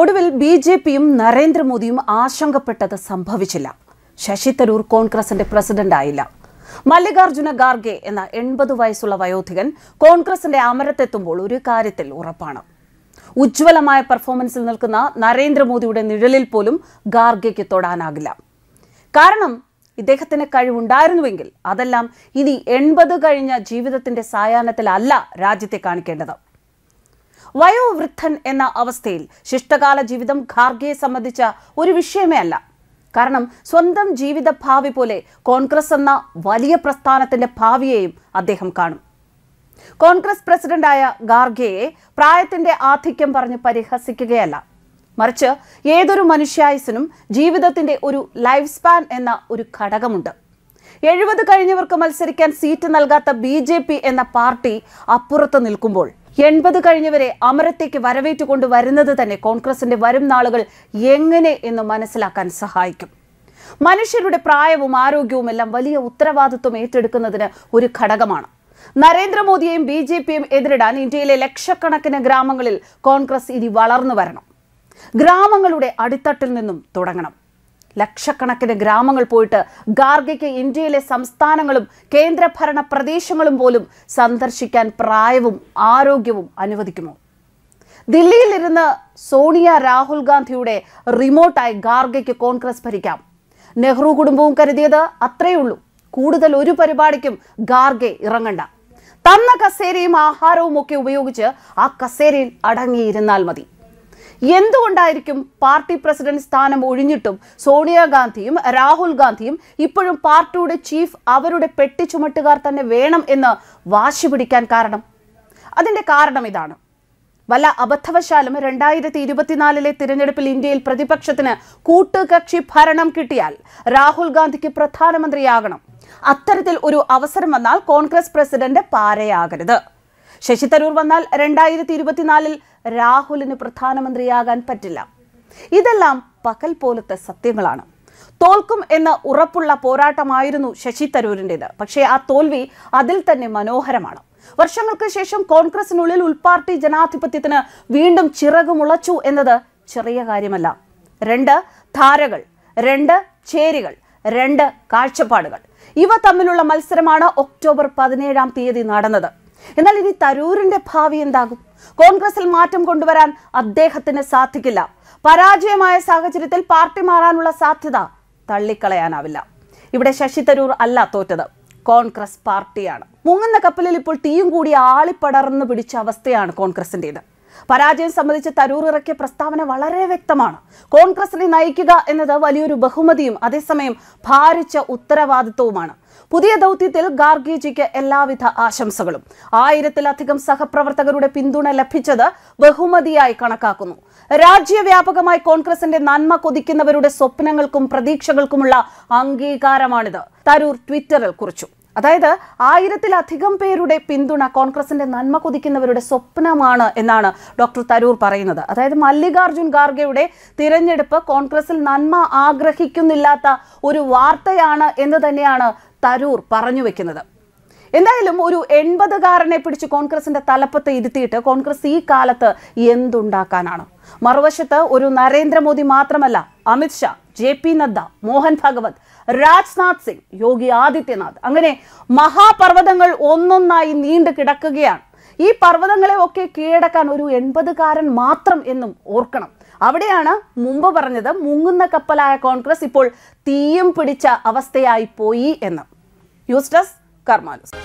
ഒടുവിൽ B J പിയും നരേന്ദ്രമോദിയും ആശങ്കപ്പെട്ടത് സംഭവിച്ചില്ല ശശി തരൂർ കോൺഗ്രസിന്റെ പ്രസിഡന്റായില്ല മല്ലികാർജുന ഖാർഗെ എന്ന എൺപത് വയസ്സുള്ള വയോധികൻ കോൺഗ്രസിന്റെ അമരത്തെത്തുമ്പോൾ ഒരു കാര്യത്തിൽ ഉറപ്പാണ് ഉജ്ജ്വലമായ പെർഫോമൻസിൽ നിൽക്കുന്ന നരേന്ദ്രമോദിയുടെ നിഴലിൽ പോലും ഖാർഗയ്ക്ക് തൊടാനാകില്ല കാരണം ഇദ്ദേഹത്തിന് കഴിവുണ്ടായിരുന്നുവെങ്കിൽ അതെല്ലാം ഇനി എൺപത് കഴിഞ്ഞ ജീവിതത്തിന്റെ സായാഹ്നത്തിലല്ല രാജ്യത്തെ കാണിക്കേണ്ടത് വയോവൃദ്ധൻ എന്ന അവസ്ഥയിൽ ശിഷ്ടകാല ജീവിതം ഖാർഗെയെ സംബന്ധിച്ച ഒരു വിഷയമേ അല്ല കാരണം സ്വന്തം ജീവിത ഭാവി പോലെ കോൺഗ്രസ് എന്ന വലിയ പ്രസ്ഥാനത്തിന്റെ ഭാവിയെയും അദ്ദേഹം കാണും കോൺഗ്രസ് പ്രസിഡന്റായ ഗാർഗെയെ പ്രായത്തിന്റെ ആധിക്യം പറഞ്ഞ് പരിഹസിക്കുകയല്ല മറിച്ച് ഏതൊരു മനുഷ്യായുസിനും ജീവിതത്തിന്റെ ഒരു ലൈഫ് സ്പാൻ എന്ന ഒരു ഘടകമുണ്ട് എഴുപത് കഴിഞ്ഞവർക്ക് മത്സരിക്കാൻ സീറ്റ് നൽകാത്ത ബി എന്ന പാർട്ടി അപ്പുറത്ത് നിൽക്കുമ്പോൾ എൺപത് കഴിഞ്ഞവരെ അമരത്തേക്ക് വരവേറ്റുകൊണ്ട് വരുന്നത് തന്നെ കോൺഗ്രസിന്റെ വരും നാളുകൾ എങ്ങനെ എന്ന് മനസ്സിലാക്കാൻ സഹായിക്കും മനുഷ്യരുടെ പ്രായവും ആരോഗ്യവും എല്ലാം വലിയ ഉത്തരവാദിത്വം ഏറ്റെടുക്കുന്നതിന് ഒരു ഘടകമാണ് നരേന്ദ്രമോദിയെയും ബി ജെ പിയും എതിരിടാൻ ഇന്ത്യയിലെ ലക്ഷക്കണക്കിന് ഗ്രാമങ്ങളിൽ കോൺഗ്രസ് ഇനി വളർന്നു വരണം ഗ്രാമങ്ങളുടെ അടിത്തട്ടിൽ നിന്നും തുടങ്ങണം ലക്ഷക്കണക്കിന് ഗ്രാമങ്ങൾ പോയിട്ട് ഗാർഗയ്ക്ക് ഇന്ത്യയിലെ സംസ്ഥാനങ്ങളും കേന്ദ്രഭരണ പ്രദേശങ്ങളും പോലും സന്ദർശിക്കാൻ പ്രായവും ആരോഗ്യവും അനുവദിക്കുമോ ദില്ലിയിൽ ഇരുന്ന് സോണിയ രാഹുൽ ഗാന്ധിയുടെ റിമോട്ടായി ഗാർഗയ്ക്ക് കോൺഗ്രസ് ഭരിക്കാം നെഹ്റു കുടുംബവും കരുതിയത് അത്രയുള്ളൂ കൂടുതൽ ഒരു പരിപാടിക്കും ഗാർഗെ ഇറങ്ങണ്ട തന്ന കസേരയും ആഹാരവും ഒക്കെ ഉപയോഗിച്ച് ആ കസേരയിൽ അടങ്ങിയിരുന്നാൽ മതി എന്തുകൊണ്ടായിരിക്കും പാർട്ടി പ്രസിഡന്റ് സ്ഥാനം ഒഴിഞ്ഞിട്ടും സോണിയാഗാന്ധിയും രാഹുൽ ഗാന്ധിയും ഇപ്പോഴും പാർട്ടിയുടെ ചീഫ് അവരുടെ പെട്ടി ചുമട്ടുകാർ തന്നെ വേണം എന്ന് വാശി പിടിക്കാൻ കാരണം അതിന്റെ കാരണം ഇതാണ് വല്ല അബദ്ധവശാലും രണ്ടായിരത്തി ഇരുപത്തിനാലിലെ തിരഞ്ഞെടുപ്പിൽ ഇന്ത്യയിൽ പ്രതിപക്ഷത്തിന് കൂട്ടുകക്ഷി ഭരണം കിട്ടിയാൽ രാഹുൽ ഗാന്ധിക്ക് പ്രധാനമന്ത്രിയാകണം അത്തരത്തിൽ ഒരു അവസരം വന്നാൽ കോൺഗ്രസ് പ്രസിഡന്റ് പാരയാകരുത് ശശി തരൂർ വന്നാൽ രണ്ടായിരത്തി ഇരുപത്തിനാലിൽ രാഹുലിന് പ്രധാനമന്ത്രിയാകാൻ പറ്റില്ല ഇതെല്ലാം പകൽ പോലത്തെ സത്യങ്ങളാണ് തോൽക്കും എന്ന ഉറപ്പുള്ള പോരാട്ടമായിരുന്നു ശശി തരൂരിൻ്റെത് പക്ഷേ ആ തോൽവി അതിൽ തന്നെ മനോഹരമാണ് വർഷങ്ങൾക്ക് ശേഷം കോൺഗ്രസിനുള്ളിൽ ഉൾപാർട്ടി ജനാധിപത്യത്തിന് വീണ്ടും ചിറകുമുളച്ചു എന്നത് ചെറിയ കാര്യമല്ല രണ്ട് ധാരകൾ രണ്ട് ചേരികൾ രണ്ട് കാഴ്ചപ്പാടുകൾ ഇവ തമ്മിലുള്ള മത്സരമാണ് ഒക്ടോബർ പതിനേഴാം തീയതി നടന്നത് എന്നാൽ ഇനി തരൂരിന്റെ ഭാവി എന്താകും കോൺഗ്രസിൽ മാറ്റം കൊണ്ടുവരാൻ അദ്ദേഹത്തിന് സാധിക്കില്ല പരാജയമായ സാഹചര്യത്തിൽ പാർട്ടി മാറാനുള്ള സാധ്യത തള്ളിക്കളയാനാവില്ല ഇവിടെ ശശി തരൂർ അല്ല തോറ്റത് കോൺഗ്രസ് പാർട്ടിയാണ് മുങ്ങുന്ന കപ്പലിൽ ഇപ്പോൾ തീയും കൂടി ആളിപ്പടർന്നു പിടിച്ച അവസ്ഥയാണ് കോൺഗ്രസിൻ്റെത് പരാജയം സംബന്ധിച്ച് തരൂർ ഇറക്കിയ പ്രസ്താവന വളരെ വ്യക്തമാണ് കോൺഗ്രസിനെ നയിക്കുക എന്നത് വലിയൊരു ബഹുമതിയും അതേസമയം ഭാരിച്ച ഉത്തരവാദിത്വവുമാണ് പുതിയ ദൗത്യത്തിൽ ഗാർഗിജിക്ക് എല്ലാവിധ ആശംസകളും ആയിരത്തിലധികം സഹപ്രവർത്തകരുടെ പിന്തുണ ലഭിച്ചത് ബഹുമതിയായി കണക്കാക്കുന്നു രാജ്യവ്യാപകമായി കോൺഗ്രസിന്റെ നന്മ കൊതിക്കുന്നവരുടെ സ്വപ്നങ്ങൾക്കും പ്രതീക്ഷകൾക്കുമുള്ള അംഗീകാരമാണിത് തരൂർ ട്വിറ്ററിൽ കുറിച്ചു അതായത് ആയിരത്തിലധികം പേരുടെ പിന്തുണ കോൺഗ്രസിന്റെ നന്മ കൊതിക്കുന്നവരുടെ സ്വപ്നമാണ് എന്നാണ് ഡോക്ടർ തരൂർ പറയുന്നത് അതായത് മല്ലികാർജുൻ ഖാർഗെയുടെ തിരഞ്ഞെടുപ്പ് കോൺഗ്രസിൽ നന്മ ആഗ്രഹിക്കുന്നില്ലാത്ത ഒരു വാർത്തയാണ് എന്ന് തന്നെയാണ് തരൂർ പറഞ്ഞു വെക്കുന്നത് എന്തായാലും ഒരു എൺപതുകാരനെ പിടിച്ച് കോൺഗ്രസിന്റെ തലപ്പത്ത് ഇരുത്തിയിട്ട് കോൺഗ്രസ് ഈ കാലത്ത് എന്തുണ്ടാക്കാനാണ് മറുവശത്ത് ഒരു നരേന്ദ്രമോദി മാത്രമല്ല അമിത്ഷാ ജെ പി നദ്ദ മോഹൻ ഭാഗവത് രാജ്നാഥ് സിംഗ് യോഗി ആദിത്യനാഥ് അങ്ങനെ മഹാപർവ്വതങ്ങൾ ഒന്നൊന്നായി നീണ്ടു കിടക്കുകയാണ് ഈ പർവ്വതങ്ങളെ ഒക്കെ കീഴടക്കാൻ ഒരു എൺപതുകാരൻ മാത്രം എന്നും ഓർക്കണം അവിടെയാണ് മുമ്പ് പറഞ്ഞത് മുങ്ങുന്ന കപ്പലായ കോൺഗ്രസ് ഇപ്പോൾ തീയും പിടിച്ച അവസ്ഥയായി പോയി എന്ന് യൂസ്റ്റസ് ഡെസ്ക് കർമാനുസ്